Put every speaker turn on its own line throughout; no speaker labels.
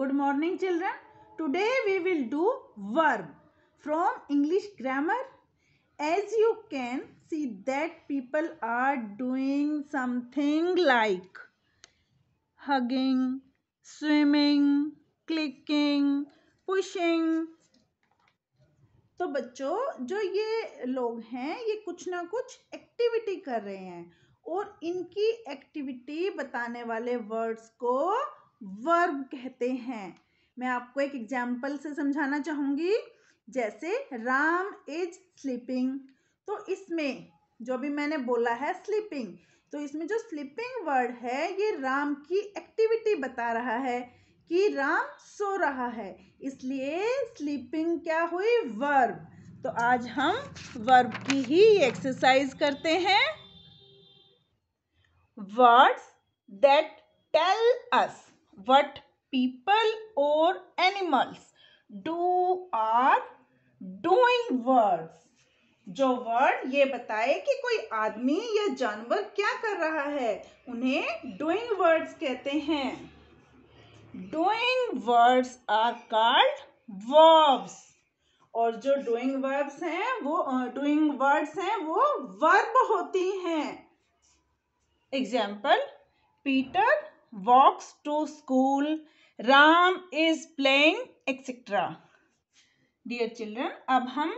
Good morning children. Today we will do verb from English grammar. As you can see that people are doing something like hugging, swimming, clicking, pushing. तो बच्चों जो ये लोग हैं ये कुछ ना कुछ एक्टिविटी कर रहे हैं और इनकी एक्टिविटी बताने वाले वर्ड्स को वर्ब कहते हैं मैं आपको एक एग्जाम्पल से समझाना चाहूँगी जैसे राम इज स्लीपिंग तो इसमें जो भी मैंने बोला है स्लीपिंग तो इसमें जो स्लीपिंग वर्ड है ये राम की एक्टिविटी बता रहा है कि राम सो रहा है इसलिए स्लीपिंग क्या हुई वर्ब तो आज हम वर्ब की ही एक्सरसाइज करते हैं words that tell us what people or animals do are doing words जो वर्ड ये बताए कि कोई आदमी या जानवर क्या कर रहा है उन्हें डूइंग वर्ड्स कहते हैं doing words are called verbs और जो डूइंग वर्ब्स हैं वो डूइंग uh, वर्ड्स हैं वो वर्ब होती हैं example Peter walks to school, Ram is playing, etc. Dear children अब हम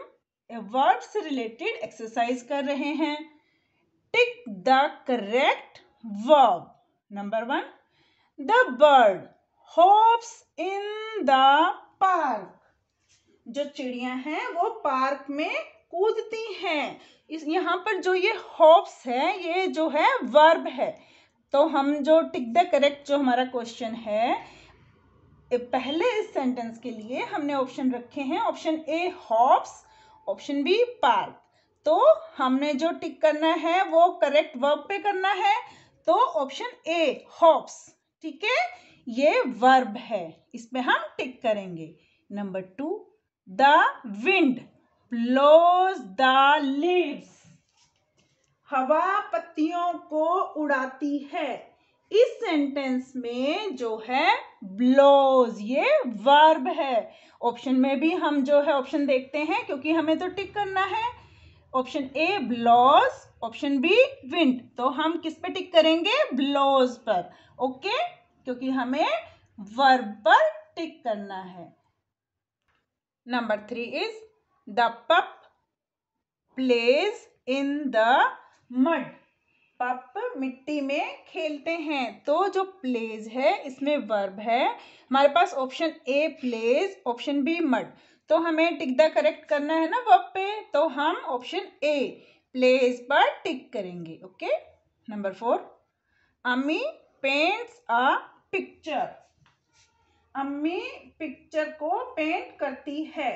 वर्ब से रिलेटेड एक्सरसाइज कर रहे हैं tick the correct verb number one the bird hops in the park जो चिड़िया हैं वो पार्क में कूदती हैं इस यहाँ पर जो ये होप्स है ये जो है वर्ब है तो हम जो टिक द करेक्ट जो हमारा क्वेश्चन है पहले इस सेंटेंस के लिए हमने ऑप्शन रखे हैं option A hops option B park तो हमने जो टिक करना है वो करेक्ट वर्ब पे करना है तो ऑप्शन ए हॉप्स ठीक है ये वर्ब है इसमें हम टिक करेंगे number two the wind blows the leaves हवा पत्तियों को उड़ाती है इस सेंटेंस में जो है ब्लोज ये वर्ब है ऑप्शन में भी हम जो है ऑप्शन देखते हैं क्योंकि हमें तो टिक करना है option A blows option B wind तो हम किस पे टिक करेंगे ब्लॉज पर ओके क्योंकि हमें वर्ब पर टिक करना है number three is the pup plays in the mud pup मिट्टी में खेलते हैं तो जो प्लेज है इसमें वर्ब है हमारे पास option A plays option B mud तो हमें टिक द करेक्ट करना है ना वर्ब पे तो हम ऑप्शन ए प्लेज पर टिक करेंगे ओके नंबर फोर अम्मी पेंट्स अ पिक्चर अम्मी पिक्चर को पेंट करती है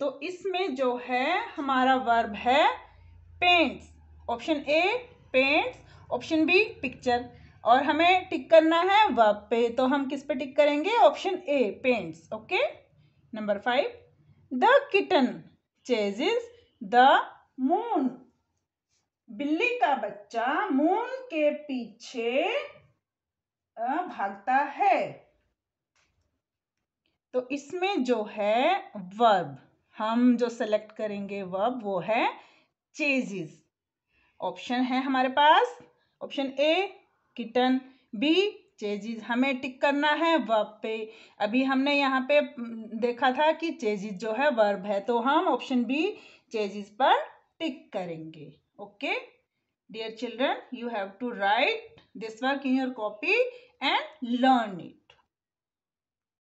तो इसमें जो है हमारा वर्ब है paints option A paints option B picture और हमें टिक करना है वर्ब पे तो हम किस पे टिक करेंगे option A paints okay number five the kitten is the moon बिल्ली का बच्चा मून के पीछे भागता है तो इसमें जो है वर्ब हम जो सेलेक्ट करेंगे वर्ब वो है चेजिस ऑप्शन है हमारे पास option A kitten B chases हमें टिक करना है वर्ब पे अभी हमने यहाँ पे देखा था कि चेजिज जो है वर्ब है तो हम ऑप्शन बी चेजिज पर टिक करेंगे okay dear children you have to write this work in your copy and learn it